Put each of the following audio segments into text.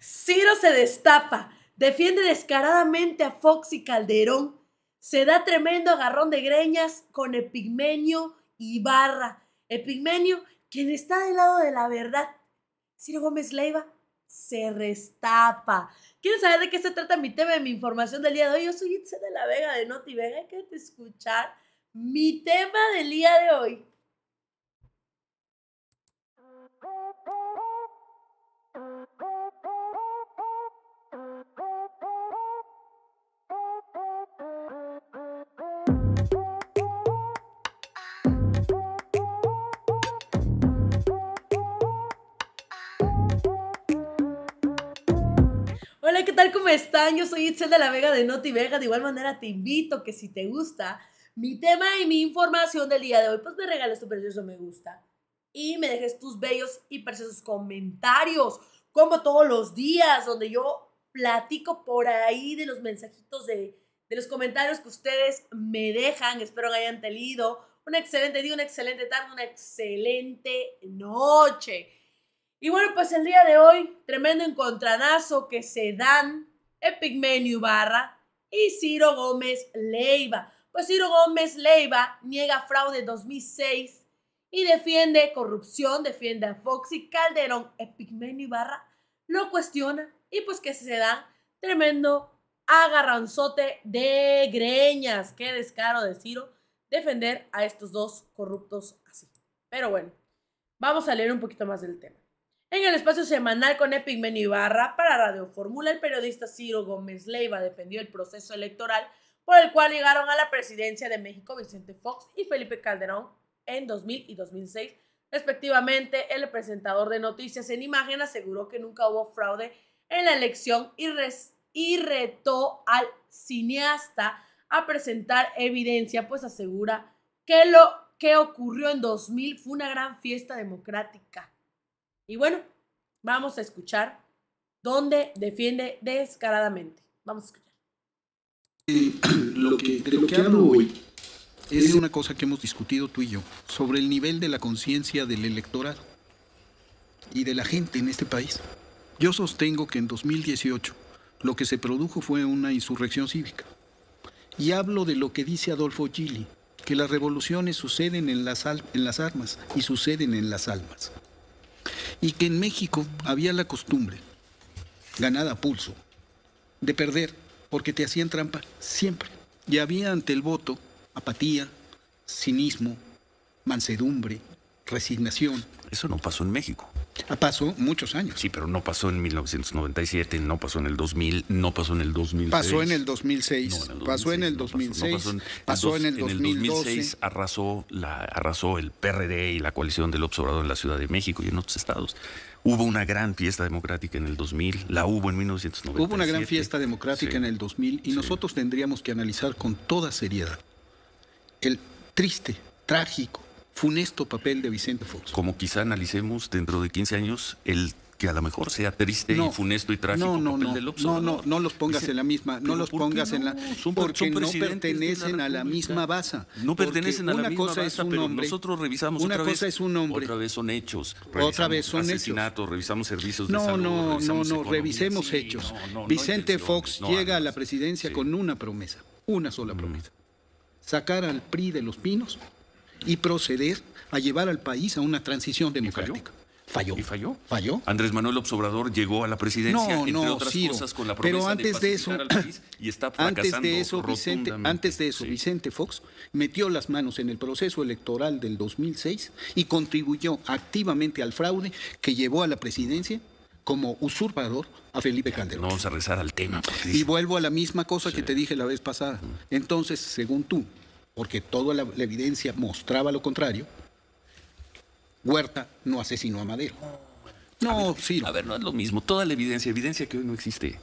Ciro se destapa, defiende descaradamente a Fox y Calderón, se da tremendo agarrón de greñas con Epigmenio y Barra. Epigmenio, quien está del lado de la verdad. Ciro Gómez Leiva se restapa. ¿Quieren saber de qué se trata mi tema de mi información del día de hoy? Yo soy Itze de la Vega de Noti Vega. Hay que escuchar mi tema del día de hoy. ¿Cómo están? Yo soy Itzel de la Vega de Noti Vega. De igual manera te invito que si te gusta mi tema y mi información del día de hoy, pues me regales tu precioso me gusta y me dejes tus bellos y preciosos comentarios, como todos los días, donde yo platico por ahí de los mensajitos de, de los comentarios que ustedes me dejan. Espero que hayan tenido un excelente día, una excelente tarde, una excelente noche. Y bueno, pues el día de hoy, tremendo encontranazo que se dan Epigmenio Barra y Ciro Gómez Leiva. Pues Ciro Gómez Leiva niega fraude 2006 y defiende corrupción, defiende a Fox y Calderón. Epigmenio Ibarra lo cuestiona y pues que se da tremendo agarranzote de greñas. Qué descaro de Ciro defender a estos dos corruptos así. Pero bueno, vamos a leer un poquito más del tema. En el espacio semanal con Epigmenio Ibarra para Radio Fórmula, el periodista Ciro Gómez Leiva defendió el proceso electoral por el cual llegaron a la presidencia de México Vicente Fox y Felipe Calderón en 2000 y 2006. Respectivamente, el presentador de noticias en imagen aseguró que nunca hubo fraude en la elección y retó al cineasta a presentar evidencia, pues asegura que lo que ocurrió en 2000 fue una gran fiesta democrática. Y bueno, vamos a escuchar dónde defiende descaradamente. Vamos a escuchar. Eh, lo que, de que hablo hoy es una cosa que hemos discutido tú y yo sobre el nivel de la conciencia del electorado y de la gente en este país. Yo sostengo que en 2018 lo que se produjo fue una insurrección cívica. Y hablo de lo que dice Adolfo Gili, que las revoluciones suceden en las, en las armas y suceden en las almas y que en México había la costumbre, ganada pulso, de perder porque te hacían trampa siempre. Y había ante el voto apatía, cinismo, mansedumbre, resignación. Eso no pasó en México. Pasó muchos años. Sí, pero no pasó en 1997, no pasó en el 2000, no pasó en el 2006. Pasó en el 2006. pasó en el 2006. pasó, en, el 2006 arrasó, la, arrasó el PRD y la coalición del Observador en la Ciudad de México y en otros estados. Hubo una gran fiesta democrática en el 2000, la hubo en 1997. Hubo una gran fiesta democrática en el 2000 y nosotros tendríamos que analizar con toda seriedad el triste, trágico funesto papel de Vicente Fox. Como quizá analicemos dentro de 15 años el que a lo mejor sea triste y funesto y trágico no, no, papel no, No, no, no los pongas en la misma, no los pongas en la porque no pertenecen a la misma base. No pertenecen a la misma base, pero nosotros revisamos una otra cosa vez, es un hombre. Otra vez son hechos, otra vez son asesinatos, revisamos servicios de no, no, no, no, revisemos hechos. Vicente Fox llega a la presidencia con una promesa, una sola mm. promesa. Sacar al PRI de los pinos y proceder a llevar al país a una transición democrática. Falló. ¿Y falló? Falló. Andrés Manuel Obrador llegó a la presidencia, entre otras cosas, con la promesa pero antes de, de eso, al país y está fracasando antes de eso, Vicente, antes de eso, Vicente Fox metió las manos en el proceso electoral del 2006 y contribuyó activamente al fraude que llevó a la presidencia como usurpador a Felipe Calderón. vamos a rezar al tema. Y vuelvo a la misma cosa que te dije la vez pasada. Entonces, según tú, porque toda la, evidencia mostraba lo contrario, Huerta no asesinó a Madero. No, sí. A ver, no es lo mismo. Toda la evidencia, evidencia que hoy no existe.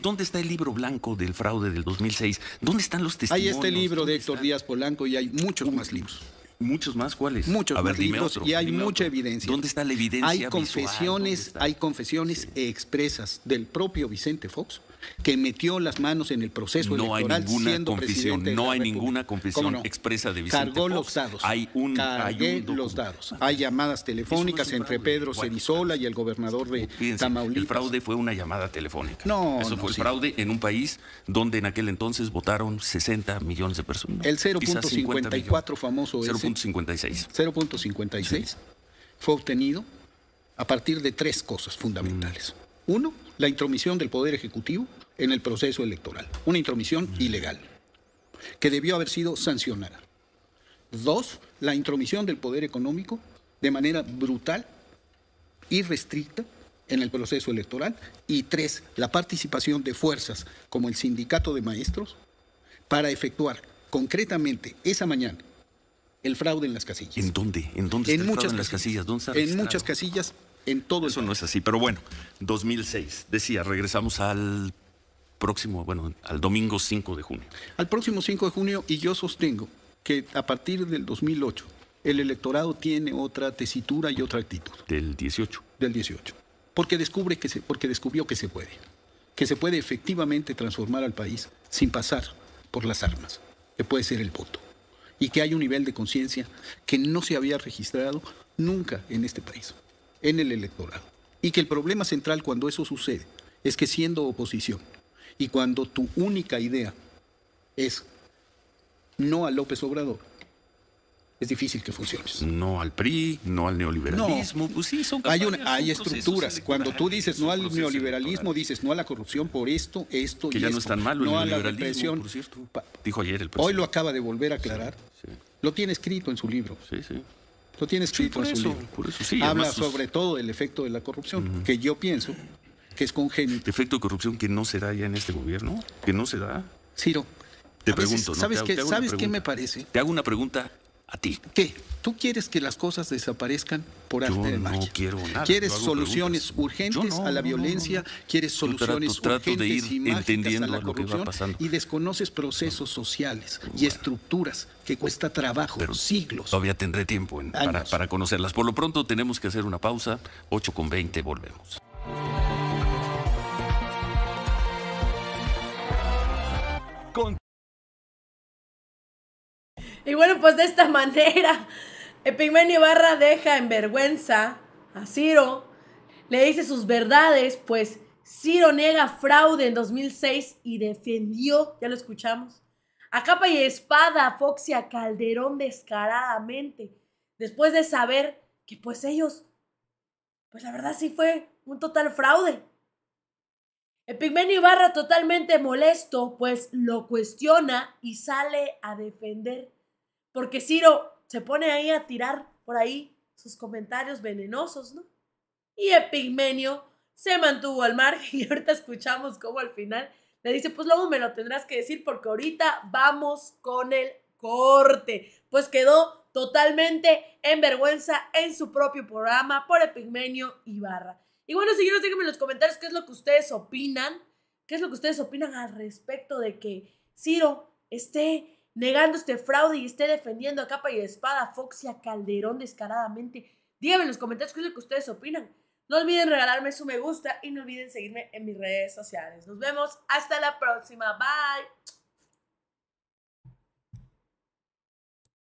¿Dónde, está el libro blanco del fraude del 2006? ¿Dónde están los testimonios? Hay este libro de Héctor Díaz Polanco y hay muchos más libros. ¿Muchos más? ¿Cuáles? Muchos más libros y hay mucha evidencia. ¿Dónde está la evidencia? Hay confesiones, hay confesiones expresas del propio Vicente Fox que metió las manos en el proceso electoral. Hay ninguna no hay ninguna confesión expresa de Vicente Cargó los dados. Hay un, Cargué los dados. Hay llamadas telefónicas entre Pedro Cerizola y el gobernador de Tamaulipas. El fraude fue una llamada telefónica. No, eso fue el fraude en un país donde en aquel entonces votaron 60 millones de personas. El 0.54 famoso 0.56. 0.56 fue obtenido a partir de tres cosas fundamentales. Mm. Uno, la intromisión del Poder Ejecutivo en el proceso electoral, una intromisión mm. ilegal, que debió haber sido sancionada. Dos, la intromisión del Poder Económico de manera brutal y restricta en el proceso electoral. Y tres, la participación de fuerzas como el Sindicato de Maestros para efectuar concretamente esa mañana el fraude en las casillas. ¿En dónde? ¿En dónde está en las casillas? en muchas casillas en todo Eso no es así, pero bueno, 2006. Decía, regresamos al próximo, bueno, al domingo 5 de junio. Al próximo 5 de junio y yo sostengo que a partir del 2008 el electorado tiene otra tesitura y otra actitud. Del 18. Del 18. Porque, descubre que se, porque descubrió que se puede. Que se puede efectivamente transformar al país sin pasar por las armas, que puede ser el voto. Y que hay un nivel de conciencia que no se había registrado nunca en este país en el electorado. Y que el problema central cuando eso sucede es que siendo oposición y cuando tu única idea es no a López Obrador, es difícil que funcione. No al PRI, no al neoliberalismo. Pues hay, hay estructuras. Cuando tú dices no al neoliberalismo, dices no a la corrupción por esto, esto que y ya no es tan malo el neoliberalismo, la por cierto. Dijo ayer el presidente. Hoy lo acaba de volver a aclarar. Lo tiene escrito en su libro. Sí, sí. Lo tienes escrito por eso, sí, Habla sobre todo del efecto de la corrupción, que yo pienso que es congénito. Efecto de corrupción que no se da ya en este gobierno, que no se da. Ciro. Te pregunto, ¿no? ¿Sabes, te qué, ¿sabes qué me parece? Te hago una pregunta a ti. ¿Qué? ¿Tú quieres que las cosas desaparezcan por arte de magia? No quiero nada. ¿Quieres soluciones urgentes a la violencia? ¿Quieres soluciones urgentes de ir y entendiendo a la corrupción? Y desconoces procesos sociales y estructuras que cuesta trabajo, siglos. Todavía tendré tiempo para, para conocerlas. Por lo pronto tenemos que hacer una pausa. 8 con 20, volvemos. Y bueno, pues de esta manera, Epigmenio Ibarra deja en vergüenza a Ciro, le dice sus verdades, pues Ciro nega fraude en 2006 y defendió, ya lo escuchamos, a capa y espada a y a Calderón descaradamente, después de saber que pues ellos, pues la verdad sí fue un total fraude. Epigmenio Ibarra totalmente molesto, pues lo cuestiona y sale a defender porque Ciro se pone ahí a tirar por ahí sus comentarios venenosos, ¿no? Y Epigmenio se mantuvo al margen y ahorita escuchamos cómo al final le dice, pues luego me lo tendrás que decir porque ahorita vamos con el corte. Pues quedó totalmente en vergüenza en su propio programa por Epigmenio Ibarra. Y bueno, señores, déjenme en los comentarios qué es lo que ustedes opinan, qué es lo que ustedes opinan al respecto de que Ciro esté negando este fraude y esté defendiendo a capa y espada a Fox y a Calderón descaradamente. Díganme en los comentarios qué es lo que ustedes opinan. No olviden regalarme su me gusta y no olviden seguirme en mis redes sociales. Nos vemos hasta la próxima. Bye.